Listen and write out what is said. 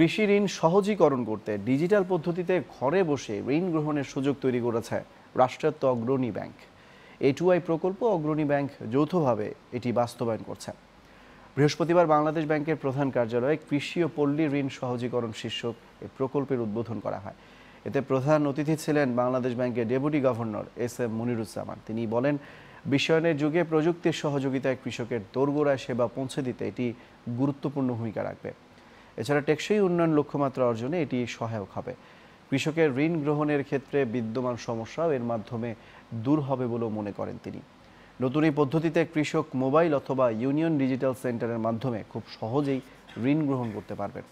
কৃষি ঋণ সহজীকরণ করতে ডিজিটাল পদ্ধতিতে ঘরে বসে ঋণ গ্রহণের সুযোগ তৈরি করেছে রাষ্ট্রায়ত্ত অগ্রণী ব্যাংক এটুআই প্রকল্প অগ্রণী ব্যাংক যৌথভাবে এটি বাস্তবায়ন করছে বৃহস্পতিবার বাংলাদেশ ব্যাংকের প্রধান কার্যালয়ে কৃষি ও পল্লী ঋণ সহজীকরণ শীর্ষক এই প্রকল্পের উদ্বোধন করা হয় এতে প্রধান অতিথি ছিলেন বাংলাদেশ ব্যাংকের deputy governor S M Moniruzzaman তিনি বলেন বিশ্বায়নের যুগে প্রযুক্তির সহযোগিতায় কৃষকের দোরগোড়ায় সেবা পৌঁছে দিতে এটি গুরুত্বপূর্ণ ভূমিকা রাখবে এছাড়া টেকসই উন্নয়ন লক্ষ্যমাত্রা অর্জনে এটি সহায়ক হবে কৃষকের ঋণ গ্রহণের ক্ষেত্রে বিদ্যমান সমস্যাও এর মাধ্যমে দূর হবে বলেও মনে করেন তিনি নতুন এই পদ্ধতিতে কৃষক মোবাইল অথবা ইউনিয়ন ডিজিটাল সেন্টারের মাধ্যমে খুব সহজেই ঋণ গ্রহণ করতে পারবেন